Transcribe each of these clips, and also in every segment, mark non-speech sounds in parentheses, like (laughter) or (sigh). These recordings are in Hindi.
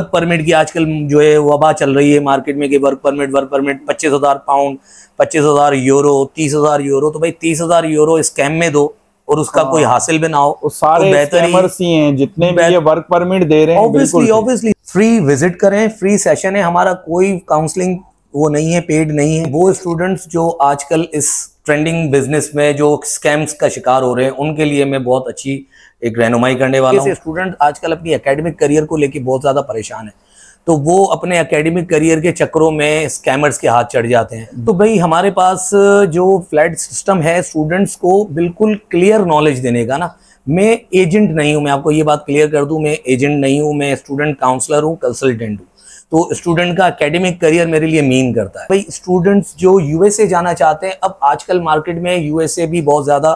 वर्क परमिट की आजकल जो है वबा चल रही है मार्केट में कि वर्क परमिट वर्क परमिट पच्चीस हज़ार पाउंड पच्चीस हज़ार यूरो तीस हज़ार यूरो तो भाई तीस हज़ार यूरो स्कैम में दो और उसका हाँ। कोई हासिल भी ना हो सारे तो बेहतर ही हैं जितने भी ये वर्क परमिट दे रहे हैं ऑब्वियसली ऑब्वियसली फ्री विजिट करें फ्री सेशन है हमारा कोई काउंसलिंग वो नहीं है पेड नहीं है वो स्टूडेंट्स जो आजकल इस ट्रेंडिंग बिजनेस में जो स्कैम्स का शिकार हो रहे हैं उनके लिए मैं बहुत अच्छी एक रहनुमाई करने वाला हूँ स्टूडेंट आजकल अपनी एकेडमिक करियर को लेकर बहुत ज़्यादा परेशान है तो वो अपने एकेडमिक करियर के चक्रों में स्कैमर्स के हाथ चढ़ जाते हैं तो भाई हमारे पास जो फ्लैट सिस्टम है स्टूडेंट्स को बिल्कुल क्लियर नॉलेज देने का ना मैं एजेंट नहीं हूँ मैं आपको ये बात क्लियर कर दूँ मैं एजेंट नहीं हूँ मैं स्टूडेंट काउंसलर हूँ कंसल्टेंट हूँ तो स्टूडेंट का एकेडमिक करियर मेरे लिए मीन करता है भाई स्टूडेंट्स जो यूएसए जाना चाहते हैं अब आजकल मार्केट में यूएसए भी बहुत ज़्यादा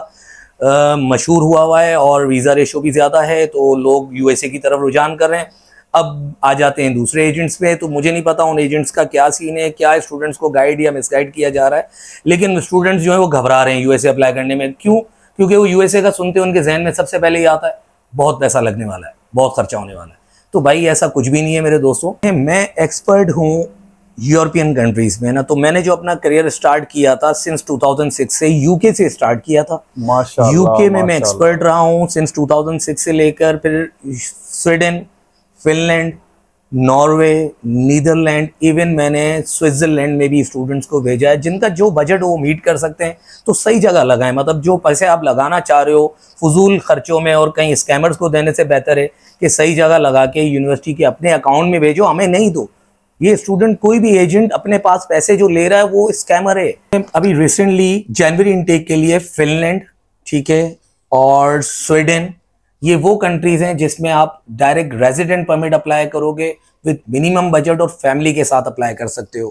मशहूर हुआ हुआ है और वीज़ा रेशो भी ज़्यादा है तो लोग यू की तरफ रुझान कर रहे हैं अब आ जाते हैं दूसरे एजेंट्स पे तो मुझे नहीं पता उन एजेंट्स का क्या सीन है क्या स्टूडेंट्स को गाइड या मिसगाइड किया जा रहा है लेकिन स्टूडेंट्स जो है वो घबरा रहे हैं यूएसए अप्लाई करने में क्यों क्योंकि वो यूएसए का सुनते उनके जहन में सबसे पहले ही आता है बहुत पैसा लगने वाला है बहुत खर्चा होने वाला है तो भाई ऐसा कुछ भी नहीं है मेरे दोस्तों मैं एक्सपर्ट हूँ यूरोपियन कंट्रीज में ना तो मैंने जो अपना करियर स्टार्ट किया था सिंस 2006 से यूके से स्टार्ट किया था यूके में मैं एक्सपर्ट रहा हूँ सिंस 2006 से लेकर फिर Sweden Finland Norway Netherlands even मैंने स्विट्जरलैंड में भी स्टूडेंट्स को भेजा है जिनका जो बजट वो मीट कर सकते हैं तो सही जगह लगाए मतलब जो पैसे आप लगाना चाह रहे हो फजूल खर्चों में और कहीं स्कैमर्स को देने से बेहतर है कि सही जगह लगा के यूनिवर्सिटी के अपने अकाउंट में भेजो हमें नहीं दो ये स्टूडेंट कोई भी एजेंट अपने पास पैसे जो ले रहा है वो स्कैमर है अभी रिसेंटली जनवरी इनटेक के लिए फिनलैंड ठीक है और स्वीडन ये वो कंट्रीज हैं जिसमें आप डायरेक्ट रेजिडेंट परमिट अप्लाई करोगे विद मिनिमम बजट और फैमिली के साथ अप्लाई कर सकते हो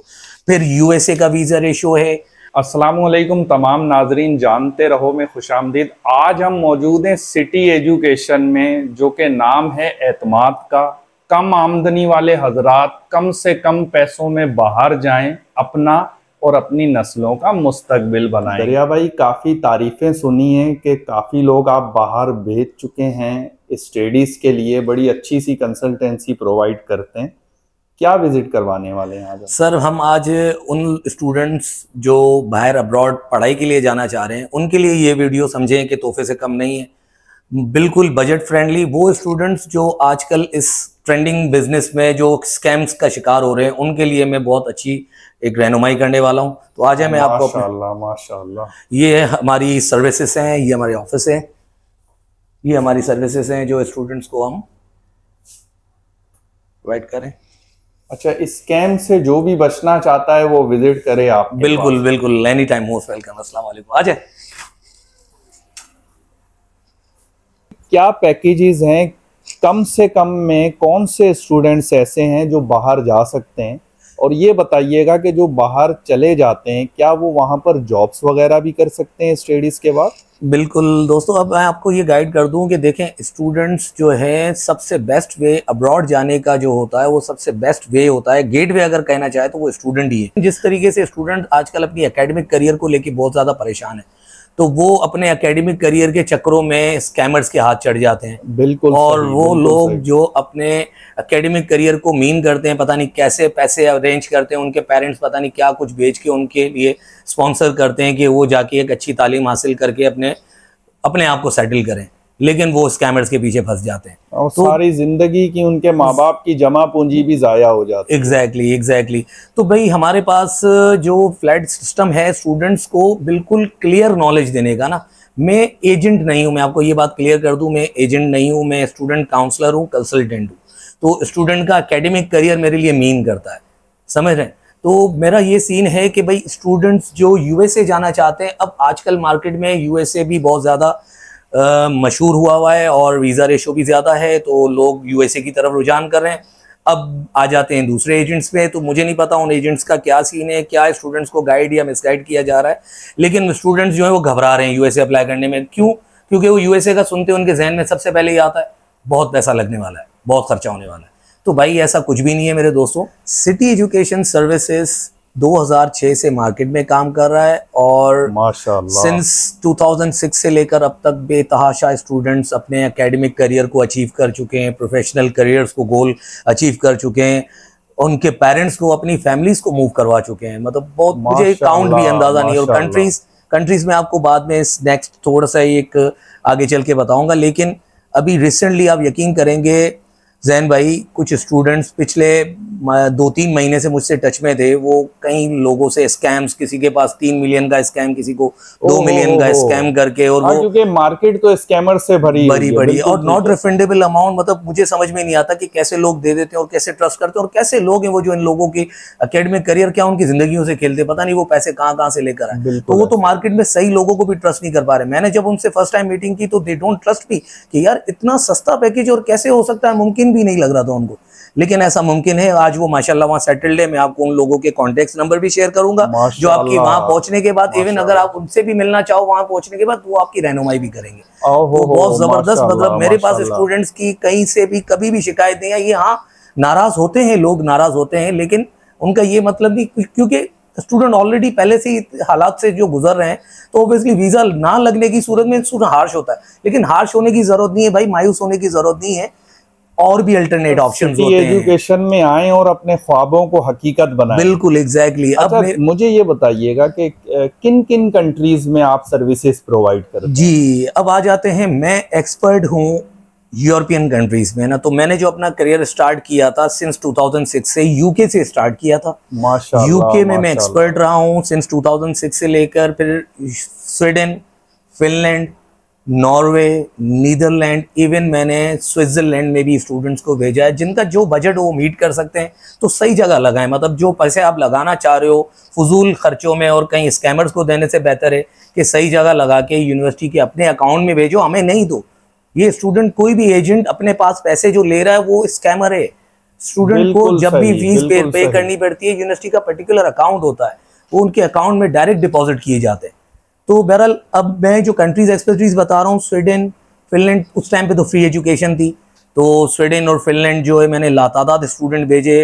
फिर यूएसए का वीज़ा रेशो है असलम तमाम नाजरीन जानते रहो में खुश आज हम मौजूद हैं सिटी एजुकेशन में जो के नाम है एतमाद का कम आमदनी वाले हजरात कम से कम पैसों में बाहर जाएं अपना और अपनी नस्लों का मुस्तकबिल बनाएं दरिया भाई काफ़ी तारीफ़ें सुनी हैं कि काफ़ी लोग आप बाहर भेज चुके हैं स्टडीज़ के लिए बड़ी अच्छी सी कंसल्टेंसी प्रोवाइड करते हैं क्या विजिट करवाने वाले हैं आज सर हम आज उन स्टूडेंट्स जो बाहर अब्रॉड पढ़ाई के लिए जाना चाह रहे हैं उनके लिए ये वीडियो समझें कि तोहफे से कम नहीं है बिल्कुल बजट फ्रेंडली वो स्टूडेंट्स जो आजकल इस ट्रेंडिंग बिजनेस में जो स्कैम्स का शिकार हो रहे हैं उनके लिए मैं बहुत अच्छी एक रहनुमाई करने वाला हूं तो आज है मैं आपको ये हमारी सर्विसेस हैं ये हमारे ऑफिस हैं ये हमारी सर्विसेस हैं जो स्टूडेंट्स को हम प्रोवाइड करें अच्छा इस स्कैम से जो भी बचना चाहता है वो विजिट करे आप बिल्कुल बिल्कुल एनी टाइम मोस्ट वेलकम असला आ जाए क्या पैकेजेस हैं कम से कम में कौन से स्टूडेंट्स ऐसे हैं जो बाहर जा सकते हैं और ये बताइएगा कि जो बाहर चले जाते हैं क्या वो वहाँ पर जॉब्स वगैरह भी कर सकते हैं स्टडीज़ के बाद बिल्कुल दोस्तों अब मैं आपको ये गाइड कर दूं कि देखें स्टूडेंट्स जो हैं सबसे बेस्ट वे अब्रॉड जाने का जो होता है वो सबसे बेस्ट वे होता है गेट वे अगर कहना चाहे तो वो स्टूडेंट ही है जिस तरीके से स्टूडेंट आजकल अपनी एकेडमिक करियर को लेकर बहुत ज़्यादा परेशान है तो वो अपने एकेडमिक करियर के चक्रों में स्कैमर्स के हाथ चढ़ जाते हैं बिल्कुल और वो लोग जो अपने एकेडमिक करियर को मीन करते हैं पता नहीं कैसे पैसे अरेंज करते हैं उनके पेरेंट्स पता नहीं क्या कुछ बेच के उनके लिए स्पॉन्सर करते हैं कि वो जाके एक अच्छी तालीम हासिल करके अपने अपने आप को सेटल करें लेकिन वो स्कैमर्स के पीछे फंस जाते हैं और तो, सारी जिंदगी की उनके माँ बाप की जमा पूंजी भी जाया हो जाती है एग्जैक्टली एग्जैक्टली तो भाई हमारे पास जो फ्लैट सिस्टम है स्टूडेंट्स को बिल्कुल क्लियर नॉलेज देने का ना मैं एजेंट नहीं हूँ मैं आपको ये बात क्लियर कर दूँ मैं एजेंट नहीं हूँ मैं स्टूडेंट काउंसलर हूँ कंसल्टेंट हूँ तो स्टूडेंट का अकेडमिक करियर मेरे लिए मीन करता है समझ रहे हैं तो मेरा ये सीन है कि भाई स्टूडेंट्स जो यूएसए जाना चाहते हैं अब आजकल मार्केट में यूएसए भी बहुत ज़्यादा मशहूर हुआ हुआ है और वीज़ा रेशो भी ज़्यादा है तो लोग यूएसए की तरफ रुझान कर रहे हैं अब आ जाते हैं दूसरे एजेंट्स पे तो मुझे नहीं पता उन एजेंट्स का क्या सीन है क्या स्टूडेंट्स को गाइड या मिसगाइड किया जा रहा है लेकिन स्टूडेंट्स जो है वो घबरा रहे हैं यूएसए अप्लाई करने में क्यों क्योंकि वो यूएसए का सुनते हैं उनके जहन में सबसे पहले ही आता है बहुत पैसा लगने वाला है बहुत खर्चा होने वाला है तो भाई ऐसा कुछ भी नहीं है मेरे दोस्तों सिटी एजुकेशन सर्विसेज 2006 से मार्केट में काम कर रहा है और सिंस 2006 से लेकर अब तक बेतहाशा स्टूडेंट्स अपने एकेडमिक करियर को अचीव कर चुके हैं प्रोफेशनल करियर्स को गोल अचीव कर चुके हैं उनके पेरेंट्स को अपनी फैमिलीज को मूव करवा चुके हैं मतलब बहुत मुझे काउंट भी अंदाजा नहीं और कंट्रीज कंट्रीज में आपको बाद में इस नेक्स्ट थोड़ा सा एक आगे चल के बताऊंगा लेकिन अभी रिसेंटली आप यकीन करेंगे जैन भाई कुछ स्टूडेंट्स पिछले दो तीन महीने से मुझसे टच में थे वो कई लोगों से स्कैम्स किसी के पास तीन मिलियन का स्कैम किसी को दो मिलियन का स्कैम करके और हाँ, वो क्योंकि मार्केट तो स्कैमर से भरी भरी बड़ी और नॉट रिफंडेबल अमाउंट मतलब मुझे समझ में नहीं आता कि कैसे लोग दे देते हैं और कैसे ट्रस्ट करते हैं और कैसे लोग हैं वो जो इन लोगों के अकेडमिक करियर क्या उनकी जिंदगी से खेलते पता नहीं वो पैसे कहाँ कहाँ से लेकर आए तो वो तो मार्केट में सही लोगों को भी ट्रस्ट नहीं कर पा रहे मैंने जब उनसे फर्स्ट टाइम मीटिंग की तो दे डोंट ट्रस्ट भी कि यार इतना सस्ता पैकेज और कैसे हो सकता है मुमकिन भी नहीं लग रहा था उनको लेकिन ऐसा मुमकिन है आज वो माशाल्लाह वहाँ सेटल्ड है मैं आपको उन लोगों के कॉन्टेक्ट नंबर भी शेयर करूंगा जो आपकी वहाँ पहुंचने के बाद इवन अगर आप उनसे भी मिलना चाहो वहाँ पहुंचने के बाद तो वो आपकी रहनुमाई भी करेंगे तो बहुत जबरदस्त मतलब मेरे पास स्टूडेंट्स की कहीं से भी कभी भी शिकायत नहीं आई हाँ नाराज होते हैं लोग नाराज होते हैं लेकिन उनका ये मतलब नहीं क्योंकि स्टूडेंट ऑलरेडी पहले से ही हालात से जो गुजर रहे हैं तो ऑब्वियसली वीज़ा ना लगने की सूरत में स्टूडेंट हार्श होता है लेकिन हार्श होने की ज़रूरत नहीं है भाई मायूस होने की ज़रूरत नहीं है और भी अल्टरनेट ऑप्शन तो एजुकेशन में आए और अपने ख्वाबों को हकीकत बनाए बिल्कुल एग्जैक्टली exactly. अच्छा, अब मुझे ये बताइएगा कि किन किन कंट्रीज में आप सर्विसेज प्रोवाइड कर जी अब आ जाते हैं मैं एक्सपर्ट हूँ यूरोपियन कंट्रीज में ना तो मैंने जो अपना करियर स्टार्ट किया था सिंस 2006 से यूके से स्टार्ट किया था माशाल्लाह यूके में मैं एक्सपर्ट रहा हूँ सिंस 2006 से लेकर फिर Sweden Finland Norway Netherlands even मैंने स्विट्ज़रलैंड में भी स्टूडेंट्स को भेजा है जिनका जो बजट वो मीट कर सकते हैं तो सही जगह लगाएं मतलब जो पैसे आप लगाना चाह रहे हो फजूल खर्चों में और कहीं स्कैमर्स को देने से बेहतर है कि सही जगह लगा के यूनिवर्सिटी के अपने अकाउंट में भेजो हमें नहीं दो ये स्टूडेंट कोई भी एजेंट अपने पास पैसे जो ले रहा है वो स्कैमर है स्टूडेंट को जब भी फीस पे, पे करनी पड़ती है यूनिवर्सिटी का पर्टिकुलर अकाउंट होता है वो उनके अकाउंट में डायरेक्ट डिपॉजिट किए जाते हैं तो बहरहाल अब मैं जो कंट्रीज एक्सप्रेसरीज बता रहा हूँ स्वीडन फिनलैंड उस टाइम पे तो फ्री एजुकेशन थी तो स्वीडन और फिनलैंड जो है मैंने लातादाद स्टूडेंट भेजे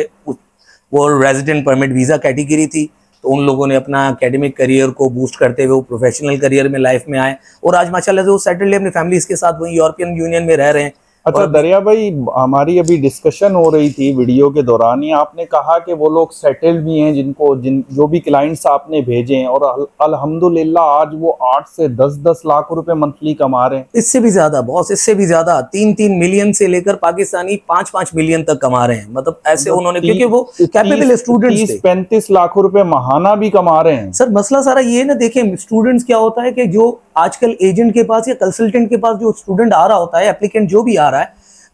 वो रेजिडेंट परमिट वीज़ा कैटेगरी थी तो उन लोगों ने अपना एकेडमिक करियर को बूस्ट करते हुए वो प्रोफेशनल करियर में लाइफ में आए और आज माशाल्लाह से वो सेटल्ड अपनी फैमिलीज़ के साथ वहीं यूरोपियन यूनियन में रह रहे हैं अच्छा दरिया भाई हमारी अभी डिस्कशन हो रही थी वीडियो के दौरान ही आपने कहा कि वो लोग सेटल भी हैं जिनको जिन जो भी क्लाइंट्स आपने भेजे हैं और अल्हम्दुलिल्लाह आज वो आठ से दस दस लाख रुपए मंथली कमा रहे हैं इससे भी ज्यादा बॉस इससे भी ज्यादा तीन तीन मिलियन से लेकर पाकिस्तानी पांच पांच मिलियन तक कमा रहे हैं मतलब ऐसे मतलब उन्होंने क्योंकि वो कैपेबल स्टूडेंट पैंतीस लाख रुपए महाना भी कमा रहे हैं सर मसला सारा ये ना देखे स्टूडेंट्स क्या होता है कि जो आजकल एजेंट के पास या कंसल्टेंट के पास जो स्टूडेंट आ रहा होता है एप्लीकेंट जो भी आ रहा है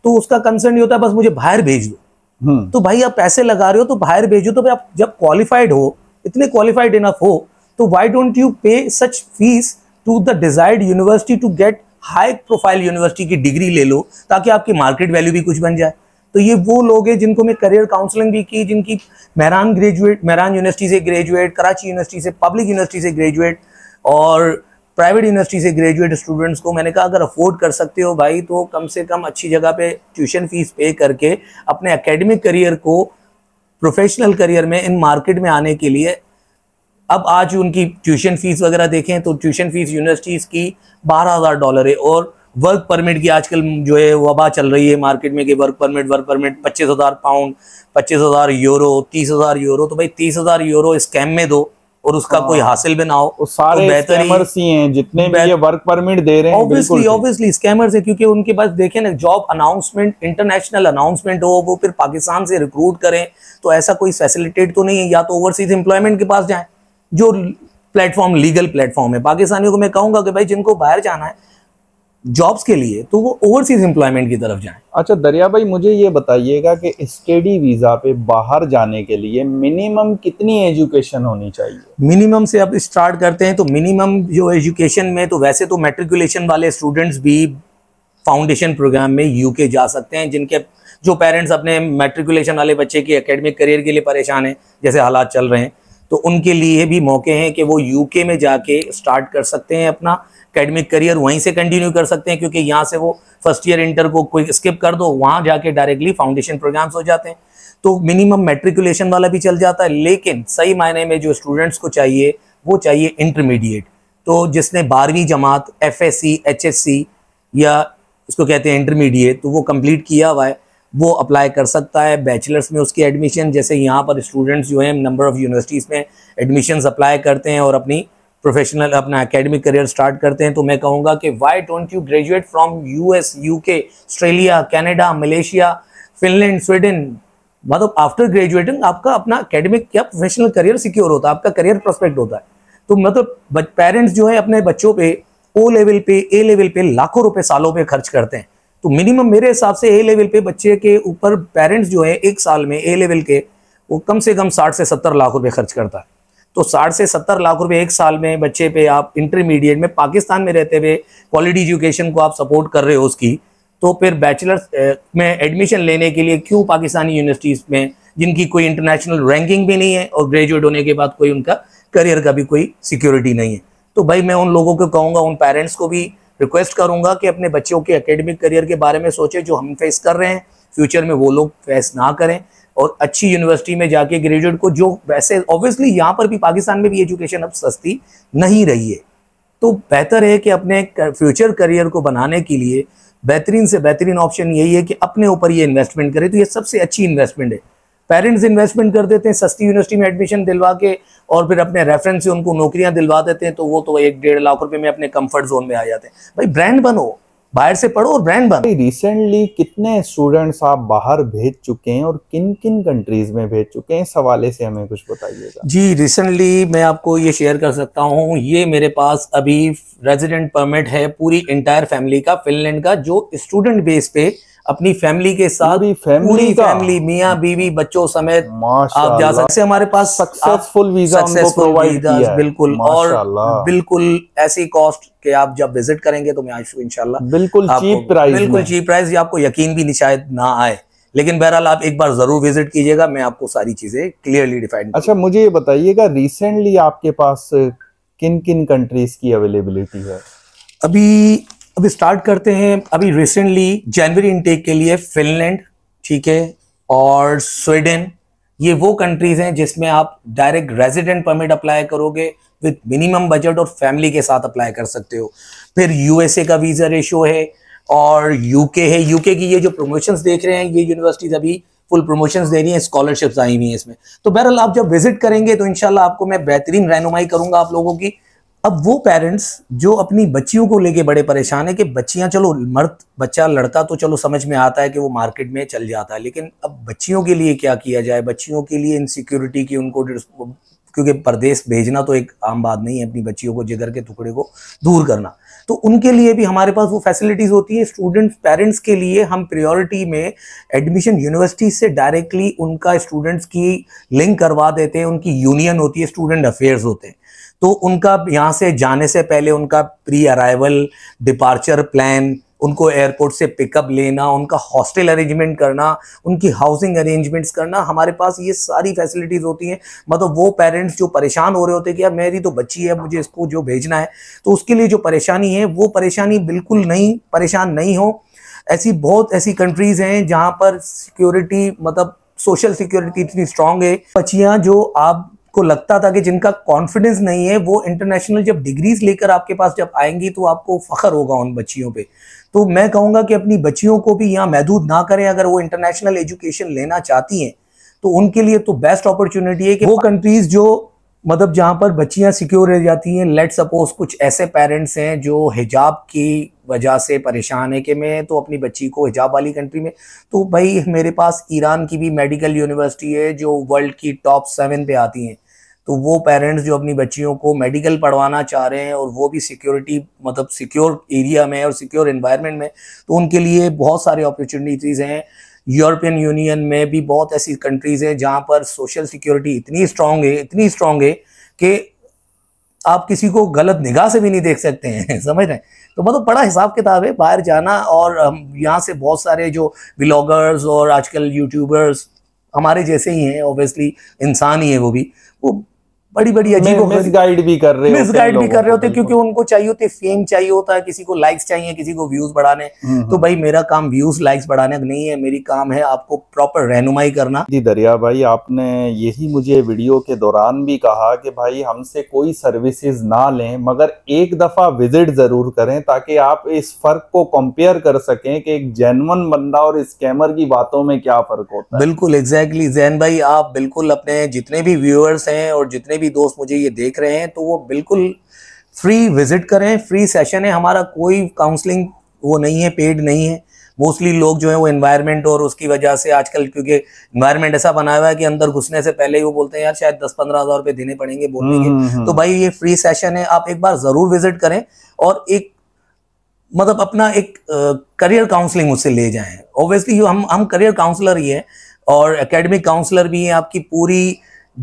तो उसका कंसर्न ये होता है बस मुझे बाहर भेज दो हम्म। तो भाई आप पैसे लगा रहे हो तो बाहर भेजो तो भाई आप जब क्वालिफाइड हो इतने क्वालिफाइड इनफ हो तो Y don't you pay such fees to the desired university to get high profile university की डिग्री ले लो ताकि आपकी मार्केट वैल्यू भी कुछ बन जाए तो ये वो लोग हैं जिनको मैं करियर काउंसलिंग भी की जिनकी मेहरान ग्रेजुएट मेहरान यूनिवर्सिटी से ग्रेजुएट कराची यूनिवर्सिटी से पब्लिक यूनिवर्सिटी से ग्रेजुएट और प्राइवेट यूनिवर्सिटी से ग्रेजुएट स्टूडेंट्स को मैंने कहा अगर अफोर्ड कर सकते हो भाई तो कम से कम अच्छी जगह पे ट्यूशन फीस पे करके अपने एकेडमिक करियर को प्रोफेशनल करियर में इन मार्केट में आने के लिए अब आज उनकी ट्यूशन फीस वगैरह देखें तो ट्यूशन फीस यूनिवर्सिटीज़ की बारह हज़ार डॉलर है और वर्क परमिट की आजकल जो है वबा चल रही है मार्केट में कि वर्क परमिट वर्क परमिट पच्चीस हज़ार पाउंड पच्चीस हज़ार यूरो तीस हज़ार यूरो तो भाई तीस हज़ार यूरो स्कैम में दो और उसका कोई हाँ। हासिल भी ना हो सारे तो बेहतर ही हैं जितने भी ये वर्क परमिट दे रहे हैं ऑब्वियसली ऑब्वियसली स्कैमर्स है क्योंकि उनके पास देखें ना जॉब अनाउंसमेंट इंटरनेशनल अनाउंसमेंट हो वो फिर पाकिस्तान से रिक्रूट करें तो ऐसा कोई फैसिलिटेट तो नहीं है या तो ओवरसीज एम्प्लॉयमेंट के पास जाए जो प्लेटफॉर्म लीगल प्लेटफॉर्म है पाकिस्तानियों को मैं कहूंगा कि भाई जिनको बाहर जाना है जॉब्स के लिए तो वो ओवरसीज एम्प्लॉयमेंट की तरफ जाए अच्छा दरिया भाई मुझे ये बताइएगा कि स्टडी वीज़ा पे बाहर जाने के लिए मिनिमम कितनी एजुकेशन होनी चाहिए मिनिमम से आप स्टार्ट करते हैं तो मिनिमम जो एजुकेशन में तो वैसे तो मेट्रिकुलेशन वाले स्टूडेंट्स भी फाउंडेशन प्रोग्राम में यूके जा सकते हैं जिनके जो पेरेंट्स अपने मेट्रिकुलेशन वाले बच्चे की एकेडमिक करियर के लिए परेशान हैं जैसे हालात चल रहे हैं तो उनके लिए भी मौके हैं कि वो यूके में जाके स्टार्ट कर सकते हैं अपना अकेडमिक करियर वहीं से कंटिन्यू कर सकते हैं क्योंकि यहाँ से वो फर्स्ट ईयर इंटर को कोई स्किप कर दो वहाँ जाके डायरेक्टली फाउंडेशन प्रोग्राम्स हो जाते हैं तो मिनिमम मेट्रिकुलेशन वाला भी चल जाता है लेकिन सही मायने में जो स्टूडेंट्स को चाहिए वो चाहिए इंटरमीडिएट तो जिसने बारहवीं जमात एफ एस या इसको कहते हैं इंटरमीडिएट तो वो कम्प्लीट किया हुआ है वो अप्लाई कर सकता है बैचलर्स में उसकी एडमिशन जैसे यहाँ पर स्टूडेंट्स जो हैं नंबर ऑफ़ यूनिवर्सिटीज़ में एडमिशन अप्लाई करते हैं और अपनी प्रोफेशनल अपना एकेडमिक करियर स्टार्ट करते हैं तो मैं कहूँगा कि why don't you graduate from US UK Australia Canada Malaysia Finland Sweden मतलब आफ्टर ग्रेजुएटिंग आपका अपना अकेडमिक या प्रोफेशनल करियर सिक्योर होता है आपका करियर प्रोस्पेक्ट होता है तो मतलब पेरेंट्स जो है अपने बच्चों पे ओ लेवल पे ए लेवल पे लाखों रुपए सालों पे खर्च करते हैं तो मिनिमम मेरे हिसाब से ए लेवल पे बच्चे के ऊपर पेरेंट्स जो है एक साल में ए लेवल के वो कम से कम साठ से सत्तर लाख रुपए खर्च करता है तो साठ से सत्तर लाख रुपए एक साल में बच्चे पे आप इंटरमीडिएट में पाकिस्तान में रहते हुए क्वालिटी एजुकेशन को आप सपोर्ट कर रहे हो उसकी तो फिर बैचलर्स में एडमिशन लेने के लिए क्यों पाकिस्तानी यूनिवर्सिटीज़ में जिनकी कोई इंटरनेशनल रैंकिंग भी नहीं है और ग्रेजुएट होने के बाद कोई उनका करियर का भी कोई सिक्योरिटी नहीं है तो भाई मैं उन लोगों को कहूँगा उन पेरेंट्स को भी रिक्वेस्ट करूंगा कि अपने बच्चों के एकेडमिक करियर के बारे में सोचें जो हम फेस कर रहे हैं फ्यूचर में वो लोग फेस ना करें और अच्छी यूनिवर्सिटी में जाके ग्रेजुएट को जो वैसे ऑब्वियसली यहाँ पर भी पाकिस्तान में भी एजुकेशन अब सस्ती नहीं रही है तो बेहतर है कि अपने फ्यूचर करियर को बनाने के लिए बेहतरीन से बेहतरीन ऑप्शन यही है कि अपने ऊपर ये इन्वेस्टमेंट करें तो ये सबसे अच्छी इन्वेस्टमेंट है पेरेंट्स इन्वेस्टमेंट कर देते हैं सस्ती यूनिवर्सिटी में एडमिशन दिलवा के और फिर अपने रेफरेंस से उनको नौकरियां दिलवा देते हैं तो वो तो एक डेढ़ लाख रुपए में अपने कंफर्ट जोन में आ जाते हैं भाई ब्रांड बनो बाहर से पढ़ो और ब्रांड बनो रिसेंटली कितने स्टूडेंट्स आप बाहर भेज चुके हैं और किन किन कंट्रीज में भेज चुके हैं इस हवाले से हमें कुछ बताइएगा जी रिसेंटली मैं आपको ये शेयर कर सकता हूँ ये मेरे पास अभी रेजिडेंट परमिट है पूरी इंटायर फैमिली का फिनलैंड का जो स्टूडेंट बेस पे अपनी फैमिली के साथ पूरी फैमिली, मिया बीवी बच्चों समेत आप जा सकते हमारे पास सक्सेसफुल वीजा सक्सेसफुल वीजा बिल्कुल और बिल्कुल ऐसी कॉस्ट के आप जब विजिट करेंगे तो मैं आशु इनशाला बिल्कुल चीप प्राइस बिल्कुल चीप प्राइस आपको यकीन भी निशायद ना आए लेकिन बहरहाल आप एक बार जरूर विजिट कीजिएगा मैं आपको सारी चीजें क्लियरली डिफाइन अच्छा मुझे ये बताइएगा रिसेंटली आपके पास किन किन कंट्रीज की अवेलेबिलिटी है अभी अभी स्टार्ट करते हैं अभी रिसेंटली जनवरी इनटेक के लिए फिनलैंड ठीक है और स्वीडन ये वो कंट्रीज हैं जिसमें आप डायरेक्ट रेजिडेंट परमिट अप्लाई करोगे विथ मिनिमम बजट और फैमिली के साथ अप्लाई कर सकते हो फिर यूएसए का वीज़ा रेशो है और यूके है यूके की ये जो प्रमोशंस देख रहे हैं ये यूनिवर्सिटीज़ अभी फुल प्रमोशंस दे रही हैं स्कॉलरशिप्स आई हुई हैं इसमें तो बहरहाल आप जब विजिट करेंगे तो इनशाला आपको मैं बेहतरीन रहनुमाई करूंगा आप लोगों की अब वो पेरेंट्स जो अपनी बच्चियों को लेके बड़े परेशान है कि बच्चियां चलो मर्द बच्चा लड़का तो चलो समझ में आता है कि वो मार्केट में चल जाता है लेकिन अब बच्चियों के लिए क्या किया जाए बच्चियों के लिए इनसिक्योरिटी की उनको क्योंकि परदेश भेजना तो एक आम बात नहीं है अपनी बच्चियों को जिगर के टुकड़े को दूर करना तो उनके लिए भी हमारे पास वो फैसिलिटीज़ होती है स्टूडेंट पेरेंट्स के लिए हम प्रायोरिटी में एडमिशन यूनिवर्सिटी से डायरेक्टली उनका स्टूडेंट्स की लिंक करवा देते हैं उनकी यूनियन होती है स्टूडेंट अफेयर्स होते हैं तो उनका यहाँ से जाने से पहले उनका प्री अराइवल डिपार्चर प्लान उनको एयरपोर्ट से पिकअप लेना उनका हॉस्टल अरेंजमेंट करना उनकी हाउसिंग अरेंजमेंट्स करना हमारे पास ये सारी फैसिलिटीज़ होती हैं मतलब वो पेरेंट्स जो परेशान हो रहे होते हैं कि यार मेरी तो बच्ची है मुझे इसको जो भेजना है तो उसके लिए जो परेशानी है वो परेशानी बिल्कुल नहीं परेशान नहीं हो ऐसी बहुत ऐसी कंट्रीज़ हैं जहाँ पर सिक्योरिटी मतलब सोशल सिक्योरिटी इतनी स्ट्रांग है बच्चियाँ जो आप को लगता था कि जिनका कॉन्फिडेंस नहीं है वो इंटरनेशनल जब डिग्रीज लेकर आपके पास जब आएंगी तो आपको फ़ख्र होगा उन बच्चियों पे तो मैं कहूँगा कि अपनी बच्चियों को भी यहाँ महदूद ना करें अगर वो इंटरनेशनल एजुकेशन लेना चाहती हैं तो उनके लिए तो बेस्ट अपॉर्चुनिटी है कि वो कंट्रीज़ जो मतलब जहाँ पर बच्चियाँ सिक्योर रह जाती हैं लेट सपोज कुछ ऐसे पेरेंट्स हैं जो हिजाब की वजह से परेशान है कि मैं तो अपनी बच्ची को हिजाब वाली कंट्री में तो भाई मेरे पास ईरान की भी मेडिकल यूनिवर्सिटी है जो वर्ल्ड की टॉप सेवन पे आती हैं तो वो पेरेंट्स जो अपनी बच्चियों को मेडिकल पढ़वाना चाह रहे हैं और वो भी सिक्योरिटी मतलब सिक्योर एरिया में और सिक्योर इन्वायरमेंट में तो उनके लिए बहुत सारे अपॉर्चुनिटीज़ हैं यूरोपियन यूनियन में भी बहुत ऐसी कंट्रीज़ हैं जहाँ पर सोशल सिक्योरिटी इतनी स्ट्रांग है इतनी स्ट्रांग है कि आप किसी को गलत निगाह से भी नहीं देख सकते हैं (laughs) समझ रहे हैं तो मतलब बड़ा हिसाब किताब है बाहर जाना और यहाँ से बहुत सारे जो ब्लॉगर्स और आजकल यूट्यूबर्स हमारे जैसे ही हैं ऑब्वियसली इंसान ही है वो भी वो बड़ी बड़ी अजीब गाइड भी कर रहे मिस गाइड भी कर रहे होते क्योंकि उनको चाहिए होते फेम चाहिए होता है किसी को लाइक्स चाहिए किसी को व्यूज बढ़ाने हम्म, तो हम्म। भाई मेरा काम व्यूज लाइक्स बढ़ाने का नहीं है मेरी काम है आपको प्रॉपर रहनुमाई करना जी दरिया भाई आपने यही मुझे वीडियो के दौरान भी कहा कि भाई हमसे कोई सर्विसेज ना लें मगर एक दफा विजिट जरूर करें ताकि आप इस फर्क को कंपेयर कर सकें कि एक जेनवन बंदा और स्कैमर की बातों में क्या फर्क होता है बिल्कुल एग्जैक्टली exactly, जैन भाई आप बिल्कुल अपने जितने भी व्यूअर्स हैं और जितने भी भी दोस्त मुझे ये देख रहे हैं तो वो बिल्कुल फ्री विजिट करें फ्री सेशन है हमारा कोई काउंसलिंग वो नहीं है पेड नहीं है मोस्टली लोग जो है वो इन्वायरमेंट और उसकी वजह से आजकल क्योंकि इन्वायरमेंट ऐसा बना हुआ है कि अंदर घुसने से पहले ही वो बोलते हैं यार शायद दस पंद्रह हजार रुपये देने पड़ेंगे बोलने के हम्म, हम्म, हम्म। तो भाई ये फ्री सेशन है आप एक बार जरूर विजिट करें और एक मतलब अपना एक करियर काउंसलिंग उससे ले जाएं ऑब्वियसली हम हम करियर काउंसलर ही हैं और एकेडमिक काउंसलर भी हैं आपकी पूरी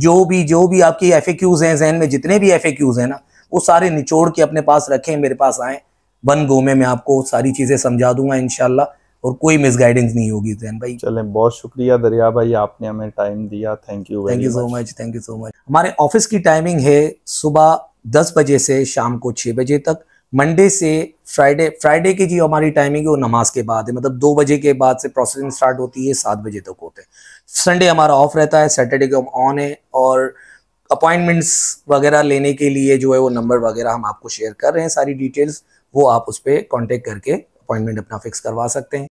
जो भी जो भी आपके एफ हैं जहन में जितने भी एफ हैं ना वो सारे निचोड़ के अपने पास रखें मेरे पास आए वन गो में मैं आपको सारी चीज़ें समझा दूंगा इनशाला और कोई मिसगाइडेंस नहीं होगी जैन भाई चलें बहुत शुक्रिया दरिया भाई आपने हमें टाइम दिया thank you thank you so much thank you so much हमारे ऑफिस की टाइमिंग है सुबह दस बजे से शाम को छः बजे तक मंडे से फ्राइडे फ्राइडे की जो हमारी टाइमिंग है वो नमाज के बाद है मतलब दो बजे के बाद से प्रोसेसिंग स्टार्ट होती है सात बजे तक होते हैं संडे हमारा ऑफ रहता है सैटरडे को हम ऑन है और अपॉइंटमेंट्स वगैरह लेने के लिए जो है वो नंबर वगैरह हम आपको शेयर कर रहे हैं सारी डिटेल्स वो आप उस पर कॉन्टेक्ट करके अपॉइंटमेंट अपना फिक्स करवा सकते हैं